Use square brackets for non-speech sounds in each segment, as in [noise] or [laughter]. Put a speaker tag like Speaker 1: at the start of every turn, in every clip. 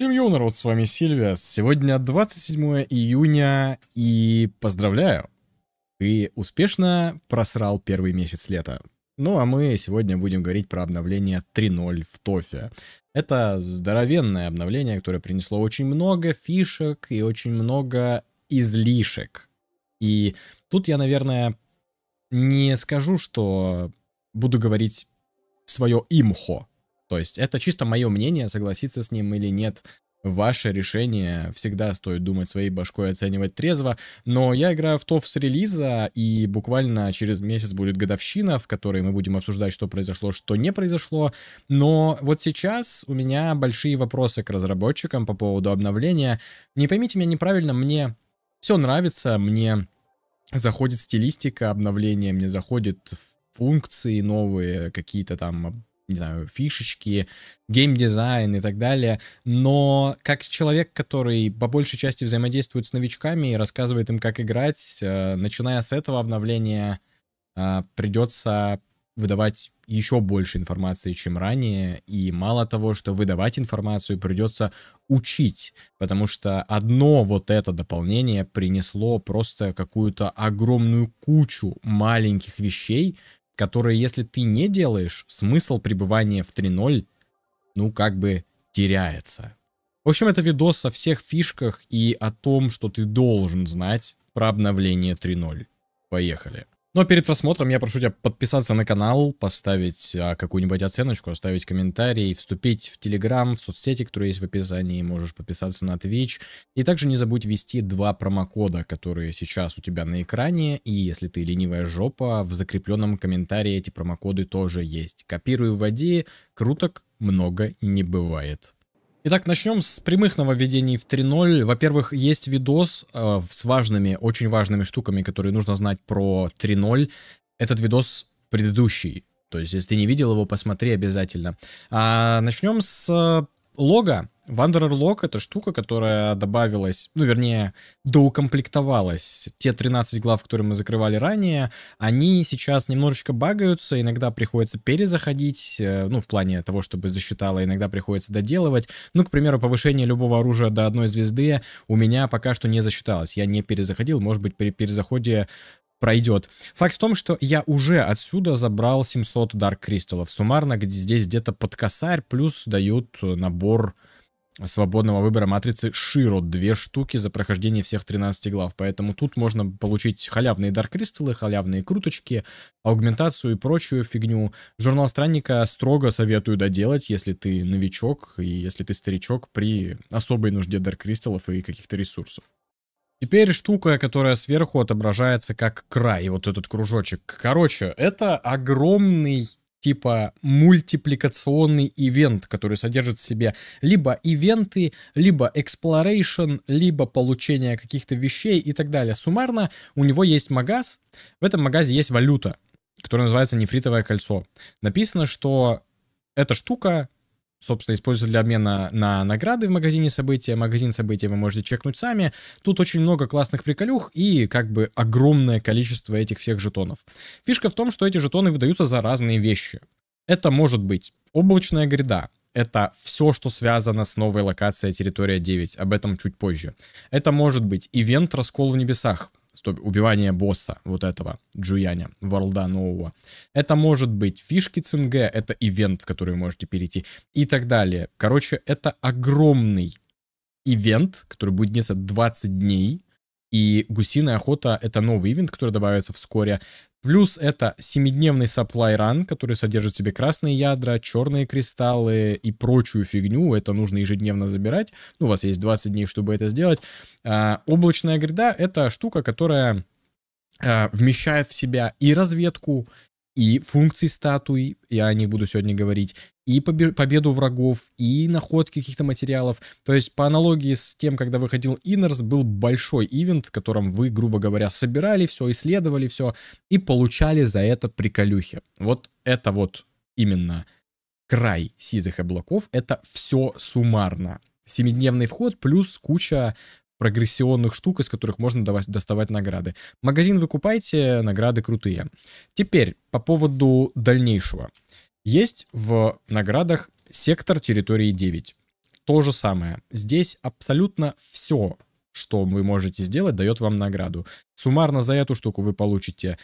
Speaker 1: Всем йоу, народ, с вами Сильвия. Сегодня 27 июня, и поздравляю! Ты успешно просрал первый месяц лета. Ну а мы сегодня будем говорить про обновление 3.0 в Тофе. Это здоровенное обновление, которое принесло очень много фишек и очень много излишек. И тут я, наверное, не скажу, что буду говорить свое имхо, то есть это чисто мое мнение, согласиться с ним или нет. Ваше решение всегда стоит думать своей башкой и оценивать трезво, но я играю в ТОВ с релиза, и буквально через месяц будет годовщина, в которой мы будем обсуждать, что произошло, что не произошло, но вот сейчас у меня большие вопросы к разработчикам по поводу обновления. Не поймите меня неправильно, мне все нравится, мне заходит стилистика обновления, мне заходит функции новые, какие-то там не знаю, фишечки, геймдизайн и так далее. Но как человек, который по большей части взаимодействует с новичками и рассказывает им, как играть, э, начиная с этого обновления э, придется выдавать еще больше информации, чем ранее. И мало того, что выдавать информацию, придется учить, потому что одно вот это дополнение принесло просто какую-то огромную кучу маленьких вещей, которые, если ты не делаешь, смысл пребывания в 3.0, ну, как бы теряется. В общем, это видос о всех фишках и о том, что ты должен знать про обновление 3.0. Поехали. Но перед просмотром я прошу тебя подписаться на канал, поставить а, какую-нибудь оценочку, оставить комментарий, вступить в Телеграм, в соцсети, которые есть в описании, можешь подписаться на Twitch. И также не забудь ввести два промокода, которые сейчас у тебя на экране, и если ты ленивая жопа, в закрепленном комментарии эти промокоды тоже есть. Копирую Копируй, вводи, круток много не бывает. Итак, начнем с прямых нововведений в 3.0. Во-первых, есть видос э, с важными, очень важными штуками, которые нужно знать про 3.0. Этот видос предыдущий. То есть, если ты не видел его, посмотри обязательно. А, начнем с э, Лого. Wanderer Log — это штука, которая добавилась, ну, вернее, доукомплектовалась. Те 13 глав, которые мы закрывали ранее, они сейчас немножечко багаются, иногда приходится перезаходить, э, ну, в плане того, чтобы засчитало, иногда приходится доделывать. Ну, к примеру, повышение любого оружия до одной звезды у меня пока что не засчиталось. Я не перезаходил, может быть, при перезаходе пройдет. Факт в том, что я уже отсюда забрал 700 Dark Кристаллов. Суммарно где здесь где-то под косарь, плюс дают набор свободного выбора матрицы Широ. Две штуки за прохождение всех 13 глав. Поэтому тут можно получить халявные дарк-кристаллы, халявные круточки, аугментацию и прочую фигню. Журнал странника строго советую доделать, если ты новичок и если ты старичок при особой нужде дарк-кристаллов и каких-то ресурсов. Теперь штука, которая сверху отображается как край, вот этот кружочек. Короче, это огромный типа мультипликационный ивент, который содержит в себе либо ивенты, либо exploration, либо получение каких-то вещей и так далее. Суммарно у него есть магаз, в этом магазе есть валюта, которая называется нефритовое кольцо. Написано, что эта штука собственно, используют для обмена на награды в магазине события. Магазин события вы можете чекнуть сами. Тут очень много классных приколюх и как бы огромное количество этих всех жетонов. Фишка в том, что эти жетоны выдаются за разные вещи. Это может быть облачная гряда, это все, что связано с новой локацией Территория 9, об этом чуть позже. Это может быть ивент «Раскол в небесах», то убивание босса вот этого Джуяня, ворлда нового. Это может быть фишки ЦНГ, это ивент, в который вы можете перейти и так далее. Короче, это огромный ивент, который будет длиться 20 дней, и гусиная охота — это новый ивент, который добавится вскоре. Плюс это семидневный дневный supply run, который содержит в себе красные ядра, черные кристаллы и прочую фигню. Это нужно ежедневно забирать. Ну, у вас есть 20 дней, чтобы это сделать. А, облачная гряда — это штука, которая а, вмещает в себя и разведку, и функций статуи, я о них буду сегодня говорить, и победу врагов, и находки каких-то материалов. То есть по аналогии с тем, когда выходил Inners, был большой ивент, в котором вы, грубо говоря, собирали все, исследовали все и получали за это приколюхи. Вот это вот именно край сизых облаков, это все суммарно. Семидневный вход плюс куча прогрессионных штук, из которых можно давать, доставать награды. Магазин вы награды крутые. Теперь по поводу дальнейшего. Есть в наградах сектор территории 9. То же самое. Здесь абсолютно все, что вы можете сделать, дает вам награду. Суммарно за эту штуку вы получите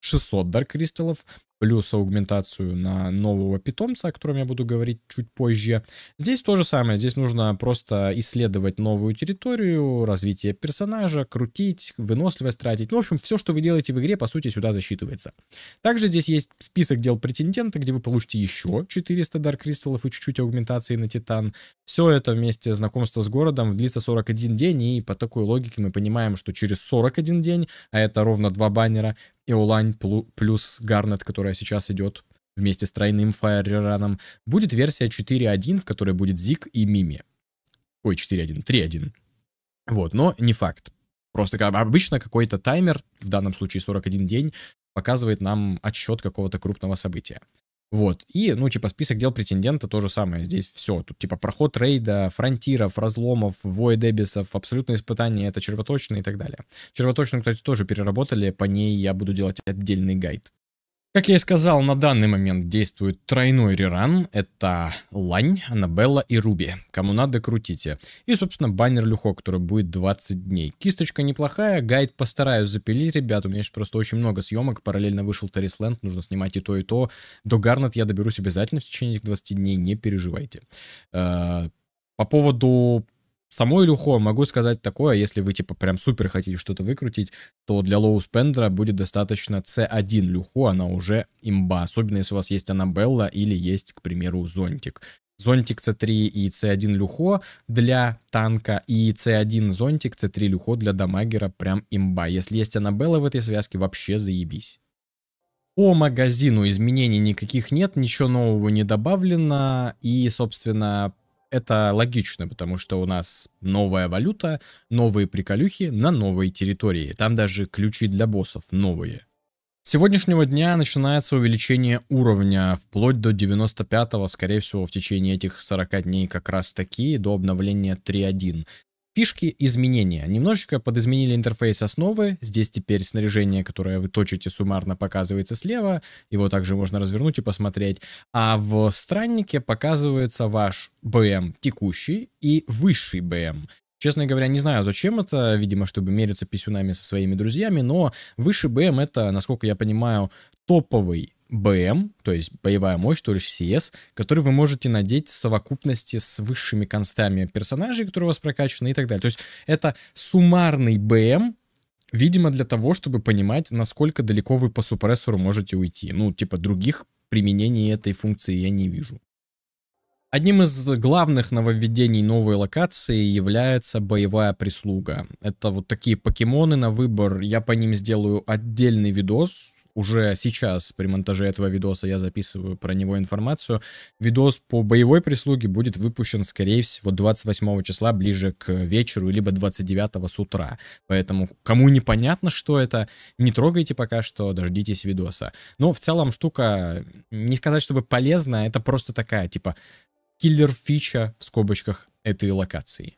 Speaker 1: 600 Dark кристаллов, плюс аугментацию на нового питомца, о котором я буду говорить чуть позже. Здесь то же самое, здесь нужно просто исследовать новую территорию, развитие персонажа, крутить, выносливость тратить. Ну, в общем, все, что вы делаете в игре, по сути, сюда засчитывается. Также здесь есть список дел претендента, где вы получите еще 400 дар кристаллов и чуть-чуть аугментации на Титан. Все это вместе знакомство с городом длится 41 день, и по такой логике мы понимаем, что через 41 день, а это ровно два баннера, и онлайн плюс Гарнет, который которая сейчас идет вместе с тройным фаерраном будет версия 4.1, в которой будет Зик и Мими. Ой, 4.1, 3.1. Вот, но не факт. Просто обычно какой-то таймер, в данном случае 41 день, показывает нам отсчет какого-то крупного события. Вот, и, ну, типа, список дел претендента то же самое. Здесь все. Тут, типа, проход рейда, фронтиров, разломов, воедебисов, абсолютное испытание, это червоточные и так далее. Червоточную, кстати, тоже переработали. По ней я буду делать отдельный гайд. Как я и сказал, на данный момент действует тройной реран. Это Лань, Анабелла и Руби. Кому надо, крутите. И, собственно, баннер Люхо, который будет 20 дней. Кисточка неплохая, гайд постараюсь запилить, ребят. У меня сейчас просто очень много съемок. Параллельно вышел Тарисленд, нужно снимать и то, и то. До Гарнет я доберусь обязательно в течение этих 20 дней, не переживайте. Э, по поводу самой Люхо могу сказать такое, если вы типа прям супер хотите что-то выкрутить, то для лоу-спендера будет достаточно C1 Люхо, она уже имба, особенно если у вас есть Анабелла или есть, к примеру, Зонтик. Зонтик C3 и C1 Люхо для танка и C1 Зонтик, C3 Люхо для дамагера прям имба. Если есть Анабелла в этой связке, вообще заебись. По магазину изменений никаких нет, ничего нового не добавлено, и, собственно, это логично, потому что у нас новая валюта, новые приколюхи на новой территории. Там даже ключи для боссов новые. С сегодняшнего дня начинается увеличение уровня вплоть до 95-го, скорее всего, в течение этих 40 дней как раз таки, до обновления 3.1. Фишки изменения. Немножечко подизменили интерфейс основы. Здесь теперь снаряжение, которое вы точите суммарно, показывается слева. Его также можно развернуть и посмотреть. А в страннике показывается ваш БМ текущий и высший БМ. Честно говоря, не знаю, зачем это, видимо, чтобы мериться писюнами со своими друзьями, но выше БМ это, насколько я понимаю, топовый БМ, то есть боевая мощь, то есть CS, который вы можете надеть в совокупности с высшими констами персонажей, которые у вас прокачаны и так далее. То есть это суммарный БМ, видимо, для того, чтобы понимать, насколько далеко вы по супрессору можете уйти. Ну, типа, других применений этой функции я не вижу. Одним из главных нововведений новой локации является боевая прислуга. Это вот такие покемоны на выбор. Я по ним сделаю отдельный видос. Уже сейчас при монтаже этого видоса я записываю про него информацию. Видос по боевой прислуге будет выпущен, скорее всего, 28 числа, ближе к вечеру, либо 29 с утра. Поэтому, кому непонятно, что это, не трогайте пока что, дождитесь видоса. Но в целом штука, не сказать, чтобы полезная, это просто такая, типа, киллер-фича в скобочках этой локации.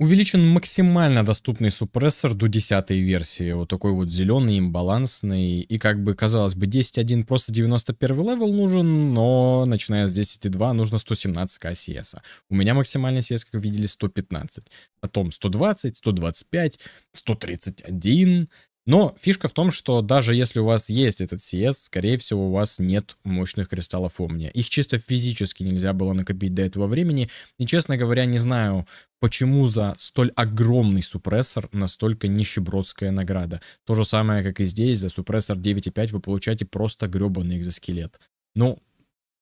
Speaker 1: Увеличен максимально доступный супрессор до 10 версии, вот такой вот зеленый, имбалансный, и как бы, казалось бы, 10.1 просто 91 левел нужен, но начиная с 10.2 нужно 117к CS. У меня максимальный CS, как вы видели, 115, потом 120, 125, 131, но фишка в том, что даже если у вас есть этот CS, скорее всего, у вас нет мощных кристаллов Омния. Их чисто физически нельзя было накопить до этого времени. И, честно говоря, не знаю, почему за столь огромный супрессор настолько нищебродская награда. То же самое, как и здесь, за супрессор 9.5 вы получаете просто гребаный экзоскелет. Ну,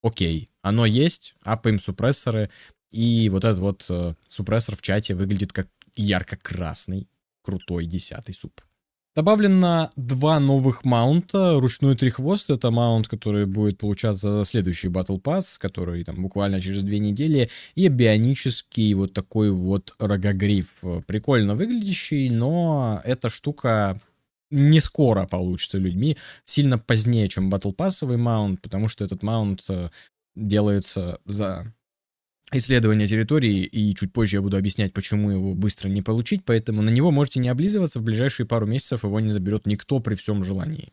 Speaker 1: окей, оно есть, апаем супрессоры, и вот этот вот э, супрессор в чате выглядит как ярко-красный, крутой десятый суп. Добавлено два новых маунта. Ручной трихвост – это маунт, который будет получаться за следующий Battle Pass, который там буквально через две недели, и бионический вот такой вот рогогриф. Прикольно выглядящий, но эта штука не скоро получится людьми, сильно позднее, чем Battle Passовый маунт, потому что этот маунт э, делается за исследования территории, и чуть позже я буду объяснять, почему его быстро не получить, поэтому на него можете не облизываться, в ближайшие пару месяцев его не заберет никто при всем желании.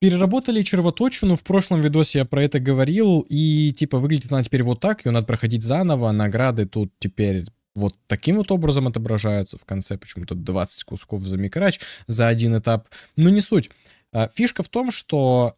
Speaker 1: Переработали червоточину, в прошлом видосе я про это говорил, и типа выглядит она теперь вот так, ее надо проходить заново, награды тут теперь вот таким вот образом отображаются, в конце почему-то 20 кусков за микрач за один этап, но не суть. А, фишка в том, что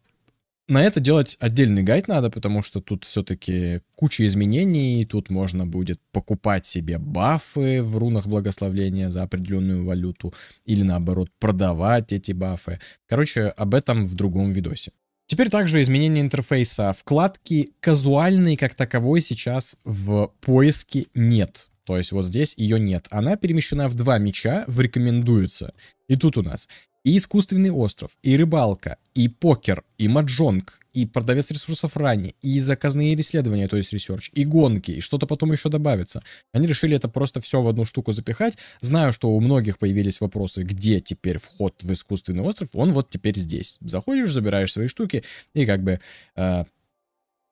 Speaker 1: на это делать отдельный гайд надо, потому что тут все-таки куча изменений, тут можно будет покупать себе бафы в рунах благословления за определенную валюту или наоборот продавать эти бафы. Короче, об этом в другом видосе. Теперь также изменение интерфейса. Вкладки казуальной как таковой сейчас в поиске нет. То есть вот здесь ее нет. Она перемещена в два меча, в рекомендуется. И тут у нас и искусственный остров, и рыбалка, и покер, и маджонг, и продавец ресурсов ранее, и заказные исследования, то есть ресерч, и гонки, и что-то потом еще добавится. Они решили это просто все в одну штуку запихать. Знаю, что у многих появились вопросы, где теперь вход в искусственный остров, он вот теперь здесь. Заходишь, забираешь свои штуки и как бы э,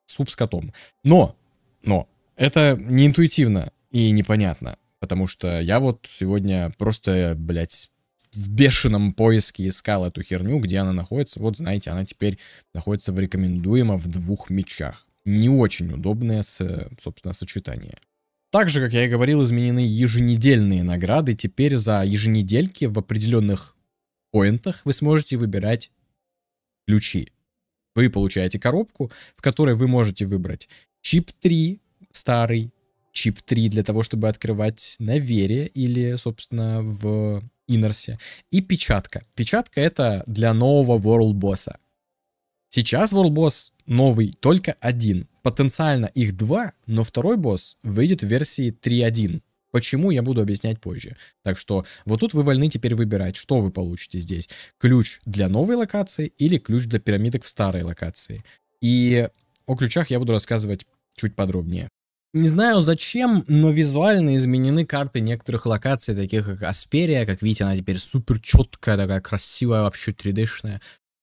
Speaker 1: суп с котом. Но, но, это не интуитивно и непонятно. Потому что я вот сегодня просто, блядь, в бешеном поиске искал эту херню, где она находится. Вот, знаете, она теперь находится в рекомендуемо в двух мечах. Не очень удобное, собственно, сочетание. Также, как я и говорил, изменены еженедельные награды. Теперь за еженедельки в определенных поинтах вы сможете выбирать ключи. Вы получаете коробку, в которой вы можете выбрать чип 3 старый, чип 3 для того, чтобы открывать на вере или, собственно, в инерсе. И печатка. Печатка это для нового World Boss. Сейчас World Boss новый только один. Потенциально их два, но второй босс выйдет в версии 3.1. Почему, я буду объяснять позже. Так что вот тут вы вольны теперь выбирать, что вы получите здесь. Ключ для новой локации или ключ для пирамидок в старой локации. И о ключах я буду рассказывать чуть подробнее. Не знаю зачем, но визуально изменены карты некоторых локаций, таких как Асперия, как видите, она теперь супер четкая, такая красивая, вообще 3D-шная.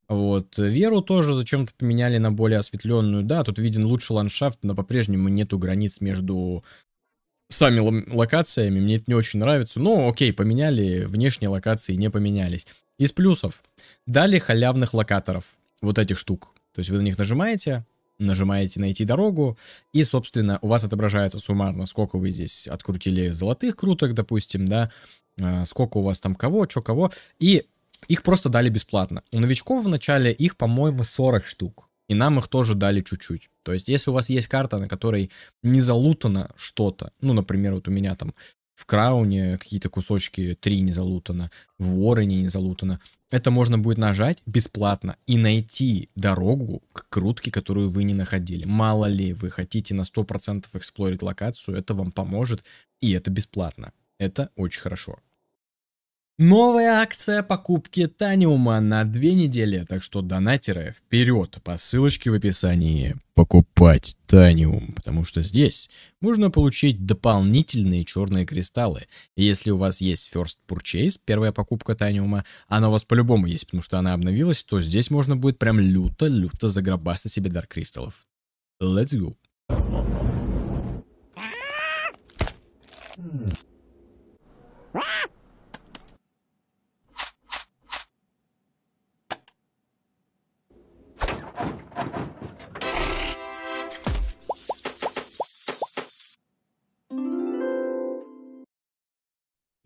Speaker 1: Вот. Веру тоже зачем-то поменяли на более осветленную. Да, тут виден лучший ландшафт, но по-прежнему нету границ между сами локациями. Мне это не очень нравится. Но окей, поменяли, внешние локации не поменялись. Из плюсов. Дали халявных локаторов. Вот этих штук. То есть вы на них нажимаете, нажимаете «Найти дорогу», и, собственно, у вас отображается суммарно, сколько вы здесь открутили золотых круток, допустим, да, а, сколько у вас там кого, что кого, и их просто дали бесплатно. У новичков в начале их, по-моему, 40 штук. И нам их тоже дали чуть-чуть. То есть, если у вас есть карта, на которой не залутано что-то, ну, например, вот у меня там в крауне какие-то кусочки 3 не залутано, в вороне не залутано. Это можно будет нажать бесплатно и найти дорогу к крутке, которую вы не находили. Мало ли, вы хотите на 100% эксплорить локацию, это вам поможет, и это бесплатно. Это очень хорошо. Новая акция покупки Таниума на две недели, так что донатеры вперед по ссылочке в описании покупать Таниум, потому что здесь можно получить дополнительные черные кристаллы. И если у вас есть First Purchase, первая покупка Таниума, она у вас по-любому есть, потому что она обновилась, то здесь можно будет прям люто-люто заграбаться себе дар кристаллов. Let's go. Ah!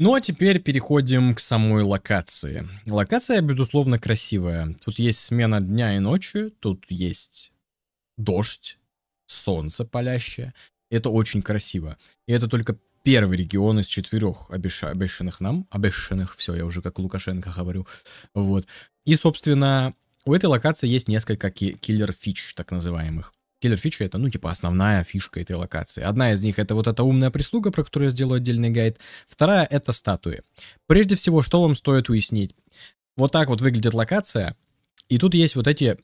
Speaker 1: Ну а теперь переходим к самой локации. Локация, безусловно, красивая. Тут есть смена дня и ночи, тут есть дождь, солнце палящее. Это очень красиво. И это только первый регион из четырех обещанных нам. Обещанных, все, я уже как Лукашенко говорю. Вот. И, собственно, у этой локации есть несколько киллер-фич, так называемых. Киллер фича это, ну, типа, основная фишка этой локации. Одна из них это вот эта умная прислуга, про которую я сделаю отдельный гайд. Вторая это статуи. Прежде всего, что вам стоит уяснить? Вот так вот выглядит локация, и тут есть вот эти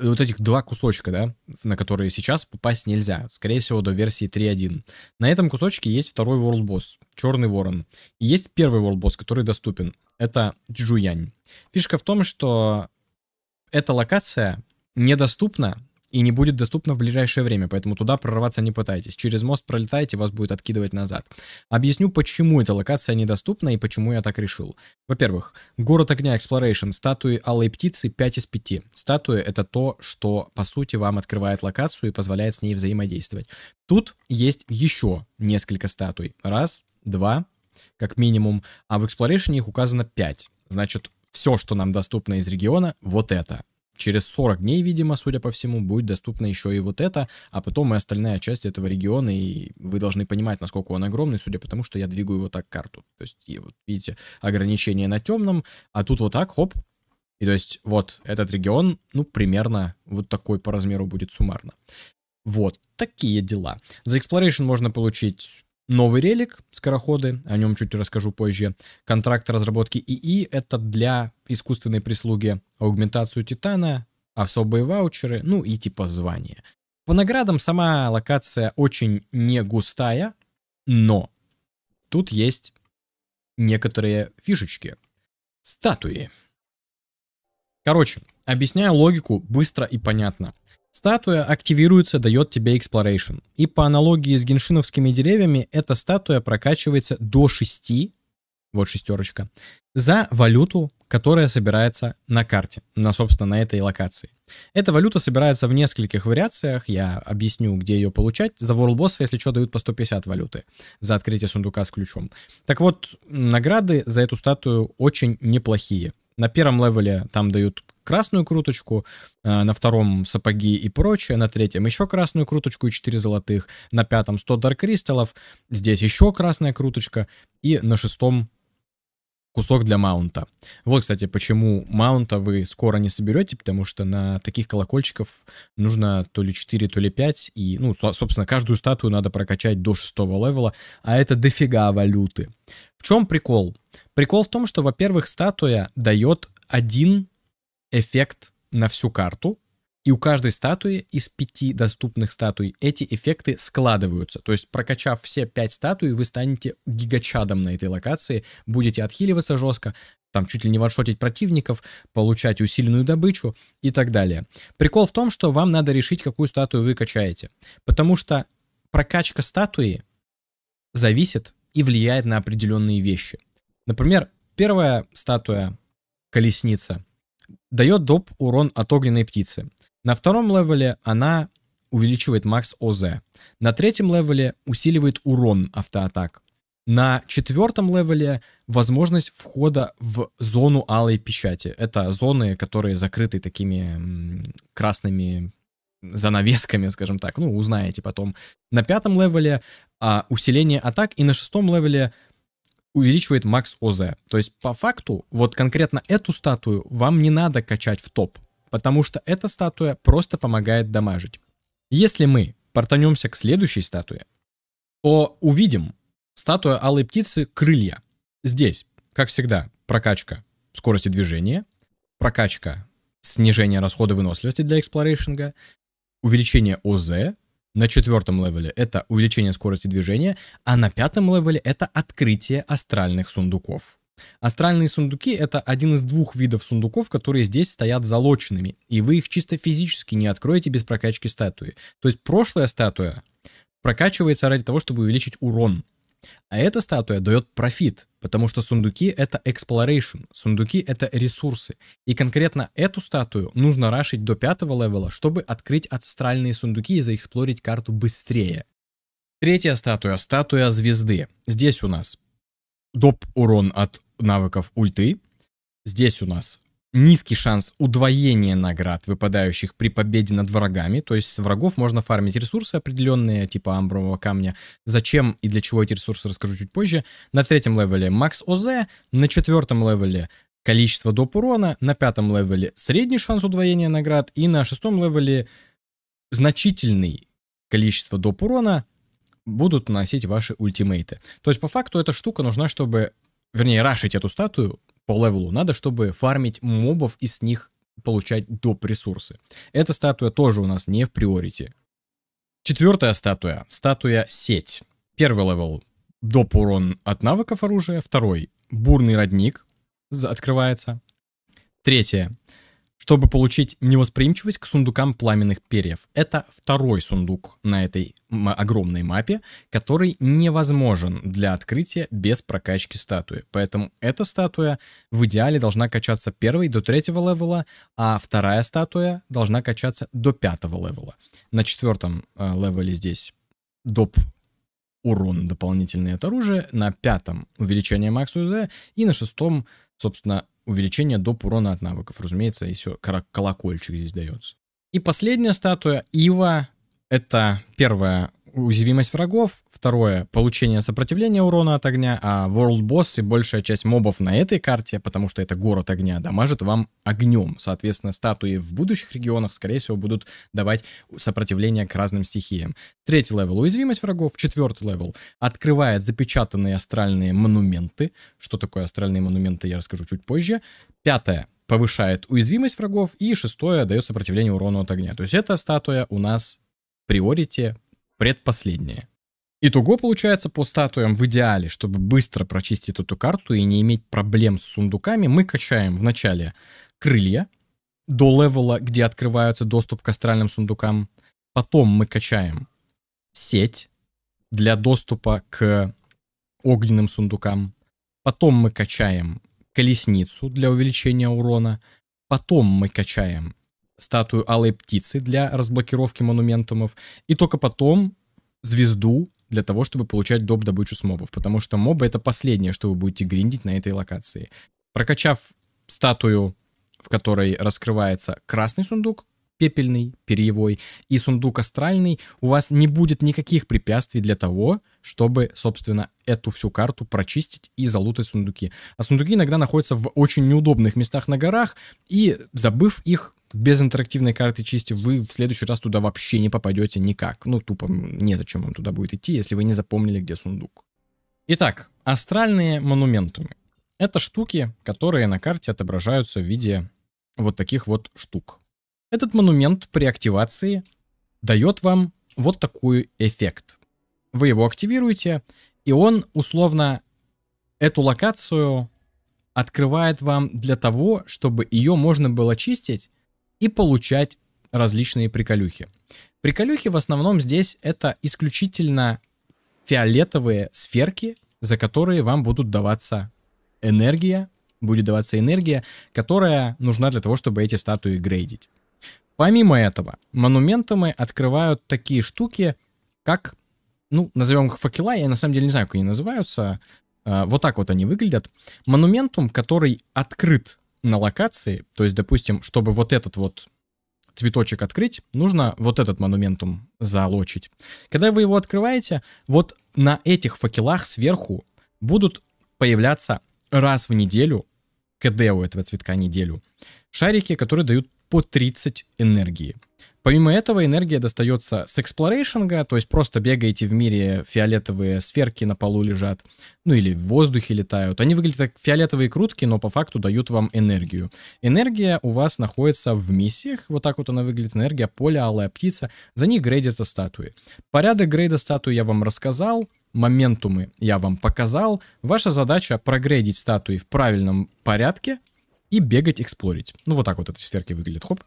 Speaker 1: вот этих два кусочка, да, на которые сейчас попасть нельзя, скорее всего, до версии 3.1. На этом кусочке есть второй World Boss, Черный Ворон. И есть первый World Boss, который доступен. Это Джуянь. Фишка в том, что эта локация недоступна и не будет доступно в ближайшее время, поэтому туда прорваться не пытайтесь. Через мост пролетайте, вас будет откидывать назад. Объясню, почему эта локация недоступна и почему я так решил. Во-первых, город огня Exploration, статуи Алой Птицы 5 из 5. Статуя — это то, что, по сути, вам открывает локацию и позволяет с ней взаимодействовать. Тут есть еще несколько статуй. Раз, два, как минимум, а в Exploration их указано 5. Значит, все, что нам доступно из региона, вот это. Через 40 дней, видимо, судя по всему, будет доступно еще и вот это, а потом и остальная часть этого региона, и вы должны понимать, насколько он огромный, судя по тому, что я двигаю вот так карту. То есть, и вот видите, ограничение на темном, а тут вот так, хоп, и то есть вот этот регион, ну, примерно вот такой по размеру будет суммарно. Вот такие дела. За Exploration можно получить новый релик, скороходы, о нем чуть расскажу позже. Контракт разработки ИИ — это для искусственной прислуги аугментацию Титана, особые ваучеры, ну и типа звания. По наградам сама локация очень не густая, но тут есть некоторые фишечки. Статуи. Короче, объясняю логику быстро и понятно. Статуя активируется, дает тебе Exploration. И по аналогии с геншиновскими деревьями, эта статуя прокачивается до 6, вот шестерочка, за валюту, которая собирается на карте, на, собственно, на этой локации. Эта валюта собирается в нескольких вариациях, я объясню, где ее получать. За World Boss, если что, дают по 150 валюты за открытие сундука с ключом. Так вот, награды за эту статую очень неплохие. На первом левеле там дают красную круточку, э, на втором сапоги и прочее, на третьем еще красную круточку и 4 золотых, на пятом 100 дар кристаллов, здесь еще красная круточка и на шестом кусок для маунта. Вот, кстати, почему маунта вы скоро не соберете, потому что на таких колокольчиков нужно то ли 4, то ли 5, и, ну, собственно, каждую статую надо прокачать до 6 левела, а это дофига валюты. В чем прикол? Прикол в том, что, во-первых, статуя дает один эффект на всю карту, и у каждой статуи из пяти доступных статуй эти эффекты складываются. То есть, прокачав все пять статуй, вы станете гигачадом на этой локации, будете отхиливаться жестко, там чуть ли не ваншотить противников, получать усиленную добычу и так далее. Прикол в том, что вам надо решить, какую статую вы качаете. Потому что прокачка статуи зависит и влияет на определенные вещи. Например, первая статуя колесница дает доп урон от огненной птицы. На втором левеле она увеличивает макс ОЗ. На третьем левеле усиливает урон автоатак. На четвертом левеле возможность входа в зону алой печати. Это зоны, которые закрыты такими красными занавесками, скажем так. Ну, узнаете потом. На пятом левеле а, усиление атак и на шестом левеле увеличивает макс ОЗ. То есть по факту вот конкретно эту статую вам не надо качать в топ, потому что эта статуя просто помогает дамажить. Если мы портанемся к следующей статуе, то увидим статуя алой птицы крылья. Здесь, как всегда, прокачка скорости движения, прокачка снижения расхода выносливости для эксплорейшинга, увеличение ОЗ, на четвертом левеле это увеличение скорости движения, а на пятом левеле это открытие астральных сундуков. Астральные сундуки — это один из двух видов сундуков, которые здесь стоят залоченными, и вы их чисто физически не откроете без прокачки статуи. То есть прошлая статуя прокачивается ради того, чтобы увеличить урон, а эта статуя дает профит, потому что сундуки — это exploration, сундуки — это ресурсы. И конкретно эту статую нужно рашить до пятого левела, чтобы открыть астральные сундуки и заэксплорить карту быстрее. Третья статуя — статуя звезды. Здесь у нас доп урон от навыков ульты. Здесь у нас низкий шанс удвоения наград, выпадающих при победе над врагами, то есть с врагов можно фармить ресурсы определенные, типа амбрового камня. Зачем и для чего эти ресурсы расскажу чуть позже. На третьем левеле макс ОЗ, на четвертом левеле количество доп урона, на пятом левеле средний шанс удвоения наград и на шестом левеле значительный количество доп урона будут наносить ваши ультимейты. То есть по факту эта штука нужна, чтобы вернее, рашить эту статую по левелу. Надо, чтобы фармить мобов и с них получать доп. ресурсы. Эта статуя тоже у нас не в приорите. Четвертая статуя. Статуя сеть. Первый левел. Доп. урон от навыков оружия. Второй. Бурный родник открывается. Третье чтобы получить невосприимчивость к сундукам пламенных перьев. Это второй сундук на этой огромной мапе, который невозможен для открытия без прокачки статуи. Поэтому эта статуя в идеале должна качаться первой до третьего левела, а вторая статуя должна качаться до пятого левела. На четвертом э, левеле здесь доп урон дополнительный от оружия, на пятом увеличение макс УЗ и на шестом, собственно, увеличение доп. урона от навыков, разумеется, и все, колокольчик здесь дается. И последняя статуя, Ива, это первая уязвимость врагов, второе — получение сопротивления урона от огня, а World Boss и большая часть мобов на этой карте, потому что это город огня, дамажит вам огнем. Соответственно, статуи в будущих регионах, скорее всего, будут давать сопротивление к разным стихиям. Третий левел — уязвимость врагов. Четвертый левел — открывает запечатанные астральные монументы. Что такое астральные монументы, я расскажу чуть позже. Пятое — повышает уязвимость врагов, и шестое дает сопротивление урону от огня. То есть эта статуя у нас приорите предпоследнее. Итого получается по статуям в идеале, чтобы быстро прочистить эту карту и не иметь проблем с сундуками, мы качаем вначале крылья до левела, где открывается доступ к астральным сундукам. Потом мы качаем сеть для доступа к огненным сундукам. Потом мы качаем колесницу для увеличения урона. Потом мы качаем статую Алой Птицы для разблокировки монументумов, и только потом звезду для того, чтобы получать доп. добычу с мобов, потому что мобы — это последнее, что вы будете гриндить на этой локации. Прокачав статую, в которой раскрывается красный сундук, пепельный, перьевой и сундук астральный, у вас не будет никаких препятствий для того, чтобы, собственно, эту всю карту прочистить и залутать сундуки. А сундуки иногда находятся в очень неудобных местах на горах, и забыв их, без интерактивной карты чисти вы в следующий раз туда вообще не попадете никак. Ну, тупо незачем вам туда будет идти, если вы не запомнили, где сундук. Итак, астральные монументумы. Это штуки, которые на карте отображаются в виде вот таких вот штук. Этот монумент при активации дает вам вот такой эффект. Вы его активируете, и он условно эту локацию открывает вам для того, чтобы ее можно было чистить и получать различные приколюхи. Приколюхи в основном здесь это исключительно фиолетовые сферки, за которые вам будут даваться энергия, будет даваться энергия, которая нужна для того, чтобы эти статуи грейдить. Помимо этого, монументумы открывают такие штуки, как, ну, назовем их факела, я на самом деле не знаю, как они называются, а, вот так вот они выглядят. Монументум, который открыт на локации, то есть, допустим, чтобы вот этот вот цветочек открыть, нужно вот этот монументум залочить. Когда вы его открываете, вот на этих факелах сверху будут появляться раз в неделю, КД у этого цветка неделю, шарики, которые дают по 30 энергии. Помимо этого, энергия достается с эксплорейшинга, то есть просто бегаете в мире, фиолетовые сферки на полу лежат, ну или в воздухе летают. Они выглядят как фиолетовые крутки, но по факту дают вам энергию. Энергия у вас находится в миссиях, вот так вот она выглядит, энергия, поле, алая птица, за них грейдятся статуи. Порядок грейда статуи я вам рассказал, моментумы я вам показал. Ваша задача прогрейдить статуи в правильном порядке, и бегать, эксплорить. Ну, вот так вот эти сферки выглядят. Хоп.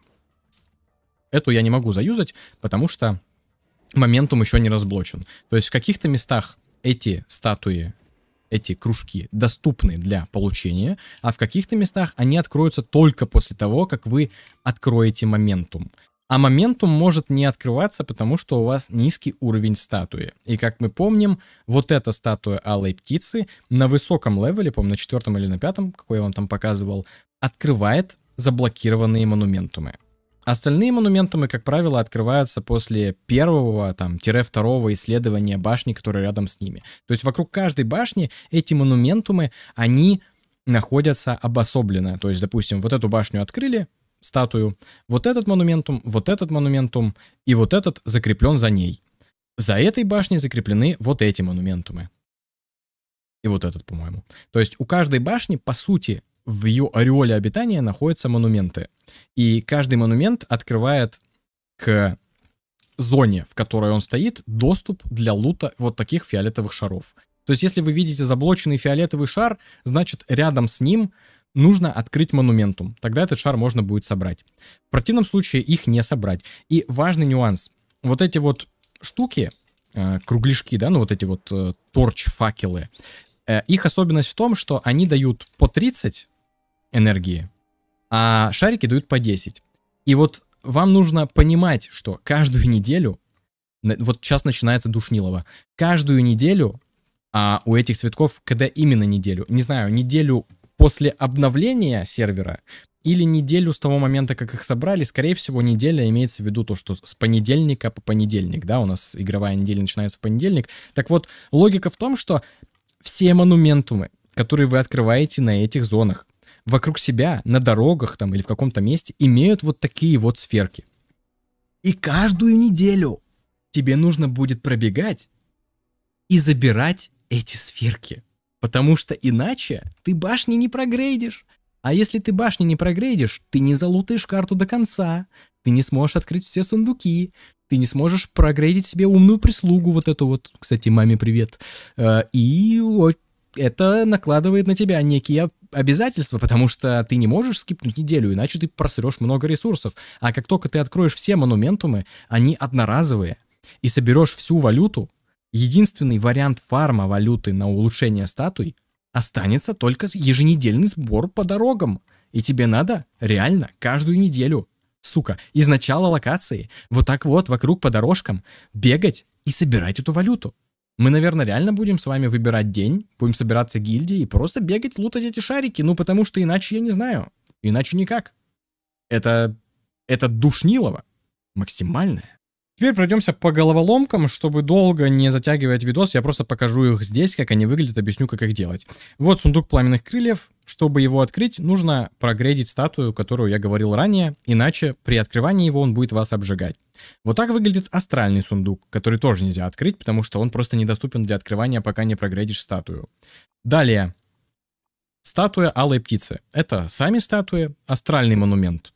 Speaker 1: Эту я не могу заюзать, потому что моментум еще не разблочен. То есть в каких-то местах эти статуи, эти кружки доступны для получения, а в каких-то местах они откроются только после того, как вы откроете моментум. А моментум может не открываться, потому что у вас низкий уровень статуи. И как мы помним, вот эта статуя Алой Птицы на высоком левеле, помню, на четвертом или на пятом, какой я вам там показывал, открывает заблокированные монументумы. Остальные монументумы, как правило, открываются после первого, там, тире второго исследования башни, которая рядом с ними. То есть вокруг каждой башни эти монументумы, они находятся обособленно. То есть, допустим, вот эту башню открыли, статую, вот этот монументум, вот этот монументум и вот этот закреплен за ней. За этой башней закреплены вот эти монументумы и вот этот, по-моему. То есть у каждой башни, по сути, в ее ореоле обитания находятся монументы. И каждый монумент открывает к зоне, в которой он стоит, доступ для лута вот таких фиолетовых шаров. То есть если вы видите заблоченный фиолетовый шар, значит рядом с ним нужно открыть монументум. Тогда этот шар можно будет собрать. В противном случае их не собрать. И важный нюанс. Вот эти вот штуки, э, кругляшки, да, ну вот эти вот э, торч-факелы, Э, их особенность в том, что они дают по 30 энергии, а шарики дают по 10. И вот вам нужно понимать, что каждую неделю, вот сейчас начинается душнилово, каждую неделю а у этих цветков когда именно неделю? Не знаю, неделю после обновления сервера или неделю с того момента, как их собрали. Скорее всего, неделя имеется в виду то, что с понедельника по понедельник, да, у нас игровая неделя начинается в понедельник. Так вот, логика в том, что все монументумы, которые вы открываете на этих зонах, вокруг себя, на дорогах там или в каком-то месте, имеют вот такие вот сферки. И каждую неделю тебе нужно будет пробегать и забирать эти сферки. Потому что иначе ты башни не прогрейдишь. А если ты башни не прогрейдишь, ты не залутаешь карту до конца. Ты не сможешь открыть все сундуки, ты не сможешь прогрейдить себе умную прислугу, вот эту вот, кстати, маме привет. Э, и это накладывает на тебя некие обязательства, потому что ты не можешь скипнуть неделю, иначе ты просрешь много ресурсов. А как только ты откроешь все монументумы, они одноразовые, и соберешь всю валюту, единственный вариант фарма валюты на улучшение статуй останется только еженедельный сбор по дорогам. И тебе надо реально каждую неделю сука, из начала локации вот так вот вокруг по дорожкам бегать и собирать эту валюту. Мы, наверное, реально будем с вами выбирать день, будем собираться гильдии и просто бегать, лутать эти шарики, ну потому что иначе я не знаю, иначе никак. Это... это душнилово. Максимальное. Теперь пройдемся по головоломкам, чтобы долго не затягивать видос, я просто покажу их здесь, как они выглядят, объясню, как их делать. Вот сундук пламенных крыльев, чтобы его открыть, нужно прогредить статую, которую я говорил ранее, иначе при открывании его он будет вас обжигать. Вот так выглядит астральный сундук, который тоже нельзя открыть, потому что он просто недоступен для открывания, пока не прогредишь статую. Далее. Статуя алой птицы. Это сами статуи, астральный монумент.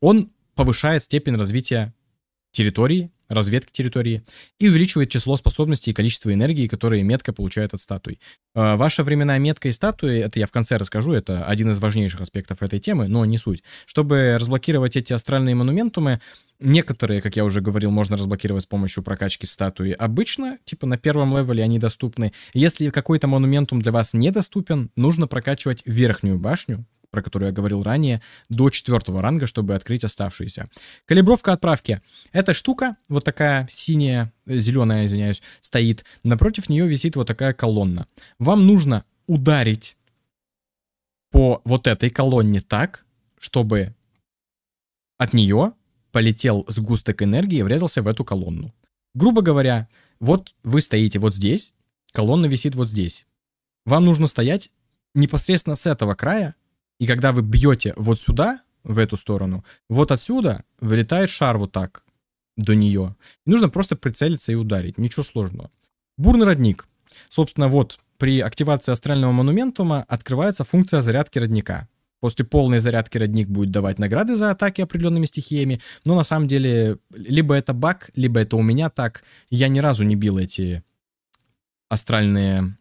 Speaker 1: Он повышает степень развития территории, разведки территории, и увеличивает число способностей и количество энергии, которые метка получает от статуи. А, ваша временная метка и статуи, это я в конце расскажу, это один из важнейших аспектов этой темы, но не суть. Чтобы разблокировать эти астральные монументумы, некоторые, как я уже говорил, можно разблокировать с помощью прокачки статуи обычно, типа на первом левеле они доступны. Если какой-то монументум для вас недоступен, нужно прокачивать верхнюю башню, про которую я говорил ранее, до четвертого ранга, чтобы открыть оставшиеся. Калибровка отправки. Эта штука, вот такая синяя, э, зеленая, извиняюсь, стоит. Напротив нее висит вот такая колонна. Вам нужно ударить по вот этой колонне так, чтобы от нее полетел сгусток энергии и врезался в эту колонну. Грубо говоря, вот вы стоите вот здесь, колонна висит вот здесь. Вам нужно стоять непосредственно с этого края, и когда вы бьете вот сюда, в эту сторону, вот отсюда вылетает шар вот так до нее. И нужно просто прицелиться и ударить. Ничего сложного. Бурный родник. Собственно, вот при активации астрального монументума открывается функция зарядки родника. После полной зарядки родник будет давать награды за атаки определенными стихиями, но на самом деле либо это баг, либо это у меня так. Я ни разу не бил эти астральные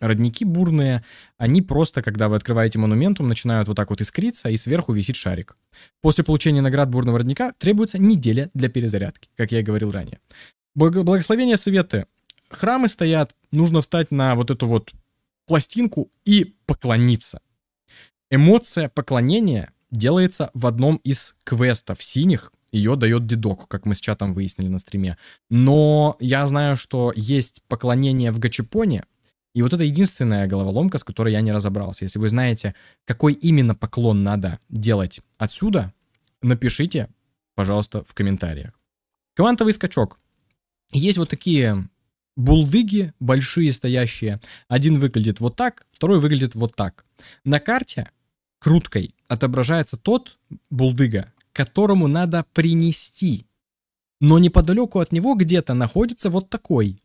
Speaker 1: Родники бурные, они просто, когда вы открываете монументум, начинают вот так вот искриться, и сверху висит шарик. После получения наград бурного родника требуется неделя для перезарядки, как я и говорил ранее. Благословение советы. Храмы стоят, нужно встать на вот эту вот пластинку и поклониться. Эмоция поклонения делается в одном из квестов синих, ее дает дедок, как мы с чатом выяснили на стриме. Но я знаю, что есть поклонение в Гачапоне, и вот это единственная головоломка, с которой я не разобрался. Если вы знаете, какой именно поклон надо делать отсюда, напишите, пожалуйста, в комментариях. Квантовый скачок. Есть вот такие булдыги большие стоящие. Один выглядит вот так, второй выглядит вот так. На карте круткой отображается тот булдыга, которому надо принести. Но неподалеку от него где-то находится вот такой.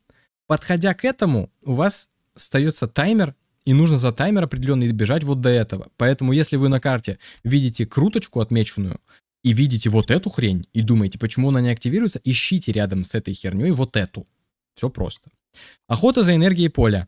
Speaker 1: Подходя к этому, у вас остается таймер, и нужно за таймер определенный бежать вот до этого. Поэтому если вы на карте видите круточку отмеченную, и видите вот эту хрень, и думаете, почему она не активируется, ищите рядом с этой херней вот эту. Все просто. Охота за энергией поля.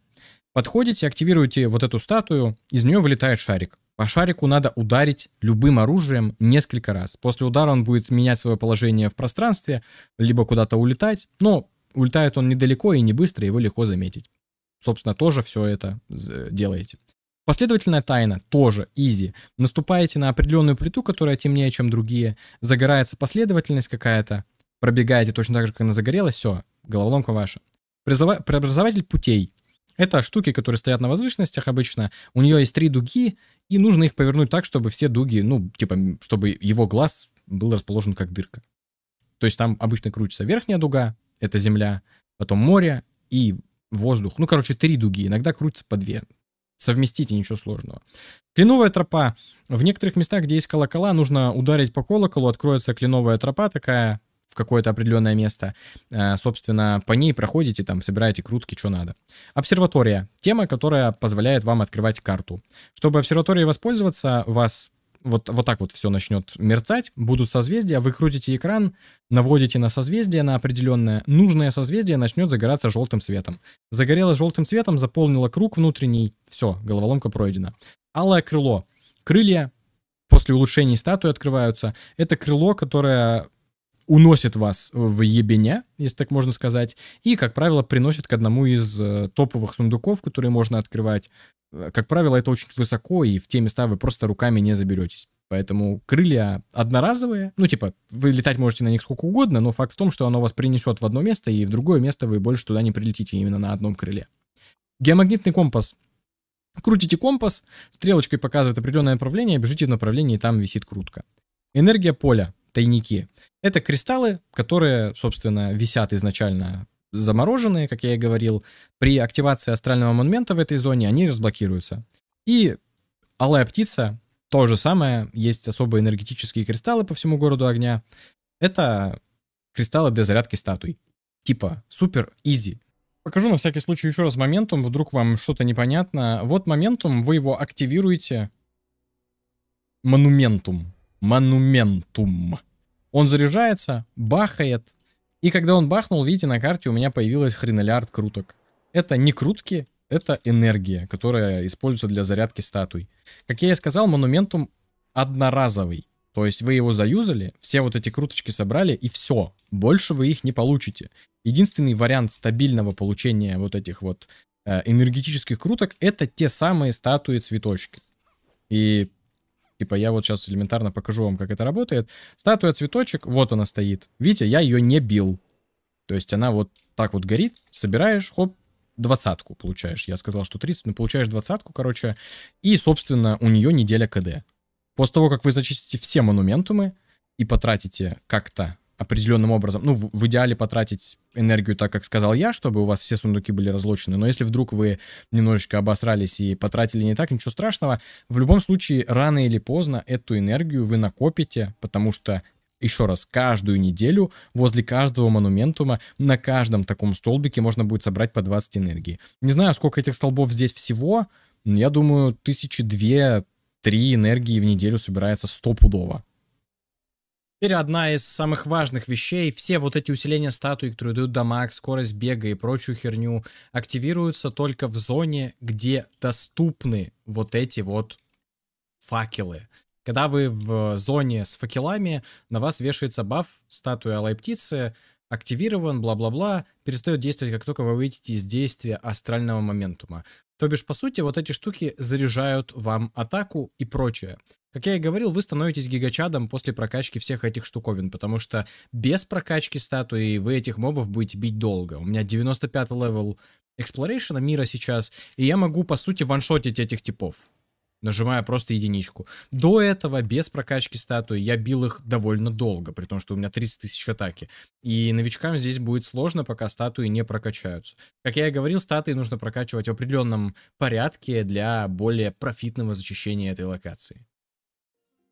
Speaker 1: Подходите, активируете вот эту статую, из нее вылетает шарик. По шарику надо ударить любым оружием несколько раз. После удара он будет менять свое положение в пространстве, либо куда-то улетать, но улетает он недалеко и не быстро, его легко заметить собственно, тоже все это делаете. Последовательная тайна тоже easy. Наступаете на определенную плиту, которая темнее, чем другие, загорается последовательность какая-то, пробегаете точно так же, как она загорелась, все, головоломка ваша. Преобразователь путей. Это штуки, которые стоят на возвышенностях обычно. У нее есть три дуги, и нужно их повернуть так, чтобы все дуги, ну, типа, чтобы его глаз был расположен как дырка. То есть там обычно крутится верхняя дуга, это земля, потом море и воздух. Ну, короче, три дуги, иногда крутится по две. Совместите, ничего сложного. Кленовая тропа. В некоторых местах, где есть колокола, нужно ударить по колоколу, откроется кленовая тропа такая в какое-то определенное место. Э, собственно, по ней проходите, там собираете крутки, что надо. Обсерватория. Тема, которая позволяет вам открывать карту. Чтобы обсерваторией воспользоваться, вас вот, вот так вот все начнет мерцать, будут созвездия, вы крутите экран, наводите на созвездие, на определенное, нужное созвездие начнет загораться желтым светом. Загорелось желтым цветом, заполнило круг внутренний, все, головоломка пройдена. Алое крыло. Крылья после улучшений статуи открываются. Это крыло, которое уносит вас в ебеня, если так можно сказать, и, как правило, приносит к одному из э, топовых сундуков, которые можно открывать. Э, как правило, это очень высоко, и в те места вы просто руками не заберетесь. Поэтому крылья одноразовые, ну, типа, вы летать можете на них сколько угодно, но факт в том, что оно вас принесет в одно место, и в другое место вы больше туда не прилетите именно на одном крыле. Геомагнитный компас. Крутите компас, стрелочкой показывает определенное направление, бежите в направлении, и там висит крутка. Энергия поля тайники. Это кристаллы, которые, собственно, висят изначально замороженные, как я и говорил. При активации астрального монумента в этой зоне они разблокируются. И алая птица, то же самое, есть особые энергетические кристаллы по всему городу огня. Это кристаллы для зарядки статуй. Типа супер изи. Покажу на всякий случай еще раз моментум, вдруг вам что-то непонятно. Вот моментум, вы его активируете. Монументум. Монументум. Он заряжается, бахает. И когда он бахнул, видите, на карте у меня появилась хренолярд круток. Это не крутки, это энергия, которая используется для зарядки статуй. Как я и сказал, монументум одноразовый. То есть вы его заюзали, все вот эти круточки собрали и все, больше вы их не получите. Единственный вариант стабильного получения вот этих вот э, энергетических круток это те самые статуи цветочки. И Типа, я вот сейчас элементарно покажу вам, как это работает. Статуя цветочек, вот она стоит. Видите, я ее не бил. То есть она вот так вот горит, собираешь, хоп, двадцатку получаешь. Я сказал, что 30, но ну, получаешь двадцатку, короче. И, собственно, у нее неделя КД. После того, как вы зачистите все монументумы и потратите как-то определенным образом, ну, в, идеале потратить энергию так, как сказал я, чтобы у вас все сундуки были разлочены, но если вдруг вы немножечко обосрались и потратили не так, ничего страшного, в любом случае, рано или поздно эту энергию вы накопите, потому что еще раз, каждую неделю возле каждого монументума на каждом таком столбике можно будет собрать по 20 энергии. Не знаю, сколько этих столбов здесь всего, но я думаю, тысячи две, три энергии в неделю собирается стопудово. Теперь одна из самых важных вещей, все вот эти усиления статуи, которые дают дамаг, скорость бега и прочую херню, активируются только в зоне, где доступны вот эти вот факелы. Когда вы в зоне с факелами, на вас вешается баф статуи алой птицы, активирован, бла-бла-бла, перестает действовать, как только вы выйдете из действия астрального моментума. То бишь, по сути, вот эти штуки заряжают вам атаку и прочее. Как я и говорил, вы становитесь гигачадом после прокачки всех этих штуковин, потому что без прокачки статуи вы этих мобов будете бить долго. У меня 95 левел Exploration мира сейчас, и я могу, по сути, ваншотить этих типов нажимая просто единичку. До этого, без прокачки статуи, я бил их довольно долго, при том, что у меня 30 тысяч атаки. И новичкам здесь будет сложно, пока статуи не прокачаются. Как я и говорил, статуи нужно прокачивать в определенном порядке для более профитного зачищения этой локации.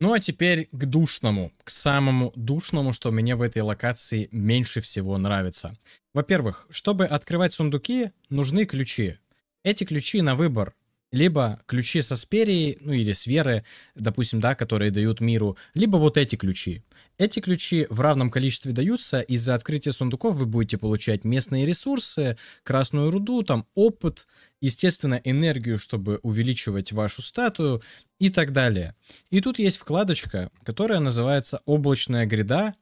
Speaker 1: Ну а теперь к душному, к самому душному, что мне в этой локации меньше всего нравится. Во-первых, чтобы открывать сундуки, нужны ключи. Эти ключи на выбор либо ключи со сперии, ну или с веры, допустим, да, которые дают миру, либо вот эти ключи. Эти ключи в равном количестве даются, и за открытие сундуков вы будете получать местные ресурсы, красную руду, там опыт, естественно, энергию, чтобы увеличивать вашу статую и так далее. И тут есть вкладочка, которая называется «Облачная гряда».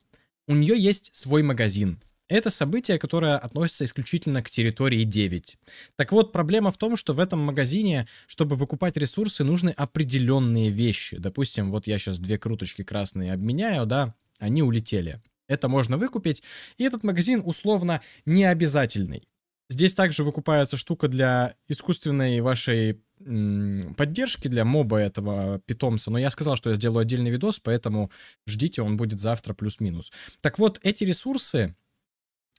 Speaker 1: У нее есть свой магазин – это событие, которое относится исключительно к территории 9. Так вот, проблема в том, что в этом магазине, чтобы выкупать ресурсы, нужны определенные вещи. Допустим, вот я сейчас две круточки красные обменяю, да, они улетели. Это можно выкупить, и этот магазин условно не обязательный. Здесь также выкупается штука для искусственной вашей поддержки для моба этого питомца, но я сказал, что я сделаю отдельный видос, поэтому ждите, он будет завтра плюс-минус. Так вот, эти ресурсы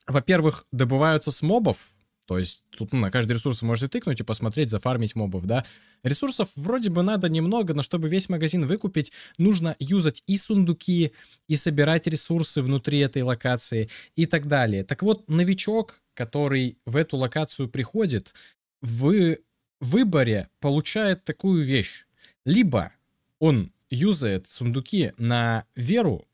Speaker 1: во-первых, добываются с мобов, то есть тут ну, на каждый ресурс можете тыкнуть и посмотреть, зафармить мобов, да. Ресурсов вроде бы надо немного, но чтобы весь магазин выкупить, нужно юзать и сундуки, и собирать ресурсы внутри этой локации и так далее. Так вот, новичок, который в эту локацию приходит, в выборе получает такую вещь. Либо он юзает сундуки на веру,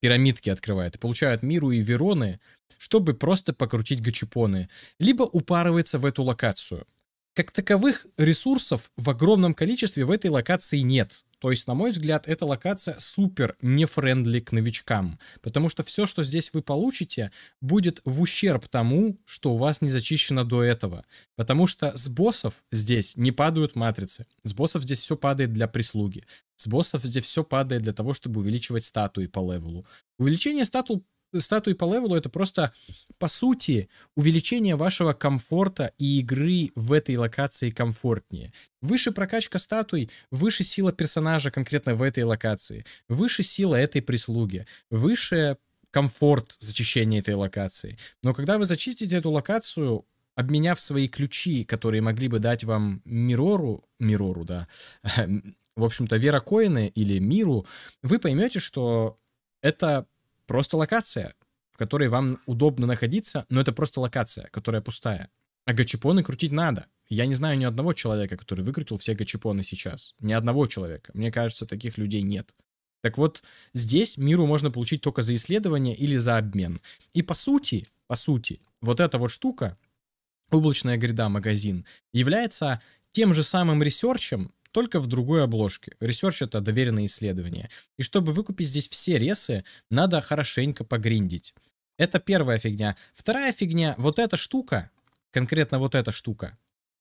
Speaker 1: пирамидки открывает, и получают миру и вероны, чтобы просто покрутить гачапоны, либо упарывается в эту локацию. Как таковых ресурсов в огромном количестве в этой локации нет. То есть, на мой взгляд, эта локация супер не френдли к новичкам, потому что все, что здесь вы получите, будет в ущерб тому, что у вас не зачищено до этого. Потому что с боссов здесь не падают матрицы, с боссов здесь все падает для прислуги, с боссов здесь все падает для того, чтобы увеличивать статуи по левелу. Увеличение статул статуи по левелу это просто, по сути, увеличение вашего комфорта и игры в этой локации комфортнее. Выше прокачка статуй, выше сила персонажа конкретно в этой локации, выше сила этой прислуги, выше комфорт зачищения этой локации. Но когда вы зачистите эту локацию, обменяв свои ключи, которые могли бы дать вам Мирору, Мирору, да, [laughs] в общем-то, Вера Коины или Миру, вы поймете, что это просто локация, в которой вам удобно находиться, но это просто локация, которая пустая. А гачапоны крутить надо. Я не знаю ни одного человека, который выкрутил все гачапоны сейчас. Ни одного человека. Мне кажется, таких людей нет. Так вот, здесь миру можно получить только за исследование или за обмен. И по сути, по сути, вот эта вот штука, облачная гряда, магазин, является тем же самым ресерчем, только в другой обложке. Ресерч — это доверенное исследование. И чтобы выкупить здесь все ресы, надо хорошенько погриндить. Это первая фигня. Вторая фигня — вот эта штука, конкретно вот эта штука,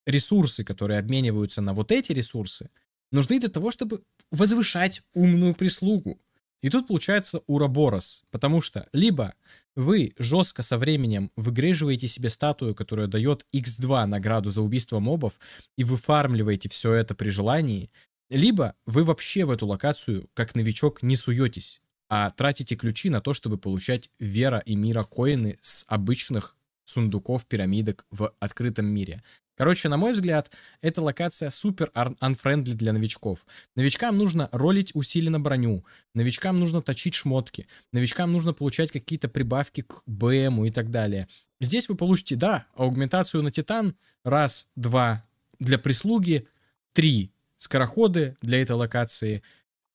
Speaker 1: ресурсы, которые обмениваются на вот эти ресурсы, нужны для того, чтобы возвышать умную прислугу. И тут получается уроборос, потому что либо вы жестко со временем выгреживаете себе статую, которая дает x2 награду за убийство мобов, и вы фармливаете все это при желании, либо вы вообще в эту локацию, как новичок, не суетесь, а тратите ключи на то, чтобы получать вера и мира коины с обычных сундуков, пирамидок в открытом мире. Короче, на мой взгляд, эта локация супер unfriendly для новичков. Новичкам нужно ролить усиленно броню, новичкам нужно точить шмотки, новичкам нужно получать какие-то прибавки к БМу и так далее. Здесь вы получите, да, аугментацию на Титан, раз, два, для прислуги, три, скороходы для этой локации,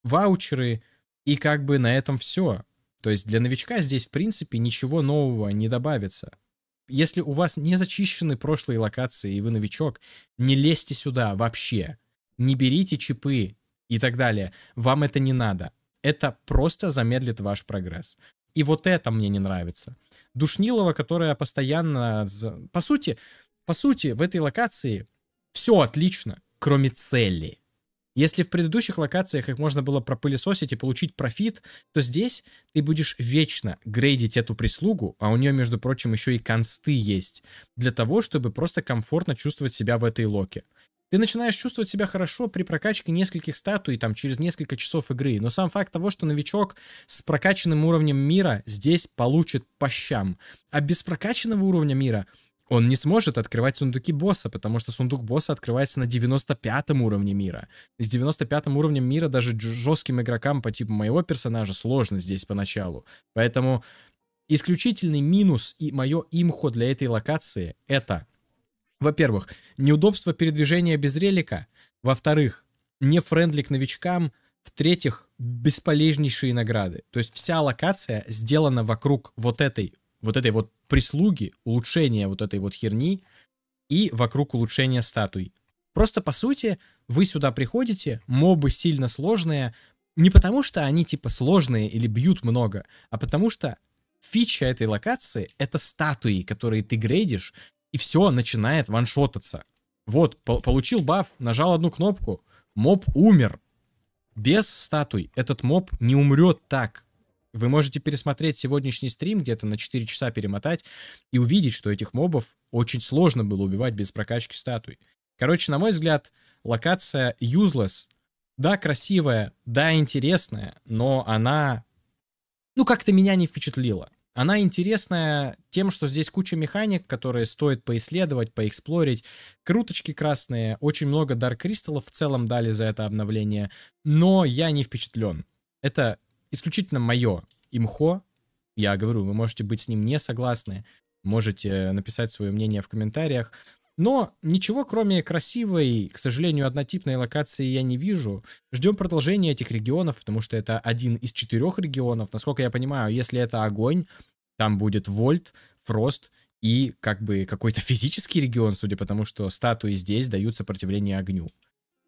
Speaker 1: ваучеры, и как бы на этом все. То есть для новичка здесь, в принципе, ничего нового не добавится. Если у вас не зачищены прошлые локации и вы новичок, не лезьте сюда вообще. Не берите чипы и так далее. Вам это не надо. Это просто замедлит ваш прогресс. И вот это мне не нравится. Душнилова, которая постоянно... По сути, по сути, в этой локации все отлично, кроме цели. Если в предыдущих локациях их можно было пропылесосить и получить профит, то здесь ты будешь вечно грейдить эту прислугу, а у нее, между прочим, еще и консты есть, для того, чтобы просто комфортно чувствовать себя в этой локе. Ты начинаешь чувствовать себя хорошо при прокачке нескольких статуй там через несколько часов игры, но сам факт того, что новичок с прокачанным уровнем мира здесь получит по щам, а без прокачанного уровня мира — он не сможет открывать сундуки босса, потому что сундук босса открывается на 95 уровне мира. С 95 уровнем мира даже жестким игрокам по типу моего персонажа сложно здесь поначалу. Поэтому исключительный минус и мое имхо для этой локации — это, во-первых, неудобство передвижения без релика, во-вторых, не френдли к новичкам, в-третьих, бесполезнейшие награды. То есть вся локация сделана вокруг вот этой вот этой вот прислуги, улучшения вот этой вот херни и вокруг улучшения статуй. Просто по сути, вы сюда приходите, мобы сильно сложные, не потому что они типа сложные или бьют много, а потому что фича этой локации — это статуи, которые ты грейдишь, и все начинает ваншотаться. Вот, по получил баф, нажал одну кнопку, моб умер. Без статуй этот моб не умрет так. Вы можете пересмотреть сегодняшний стрим, где-то на 4 часа перемотать, и увидеть, что этих мобов очень сложно было убивать без прокачки статуи. Короче, на мой взгляд, локация useless. Да, красивая, да, интересная, но она... Ну, как-то меня не впечатлила. Она интересная тем, что здесь куча механик, которые стоит поисследовать, поэксплорить. Круточки красные, очень много Dark Crystal в целом дали за это обновление, но я не впечатлен. Это исключительно мое имхо. Я говорю, вы можете быть с ним не согласны, можете э, написать свое мнение в комментариях. Но ничего, кроме красивой, к сожалению, однотипной локации я не вижу. Ждем продолжения этих регионов, потому что это один из четырех регионов. Насколько я понимаю, если это огонь, там будет вольт, фрост и как бы какой-то физический регион, судя по тому, что статуи здесь дают сопротивление огню.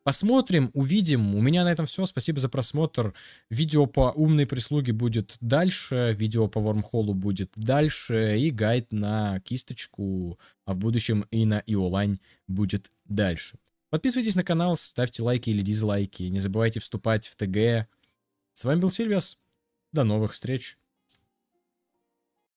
Speaker 1: Посмотрим, увидим. У меня на этом все. Спасибо за просмотр. Видео по умной прислуге будет дальше, видео по вормхолу будет дальше, и гайд на кисточку, а в будущем и на и онлайн будет дальше. Подписывайтесь на канал, ставьте лайки или дизлайки, не забывайте вступать в ТГ. С вами был Сильвиас. До новых встреч.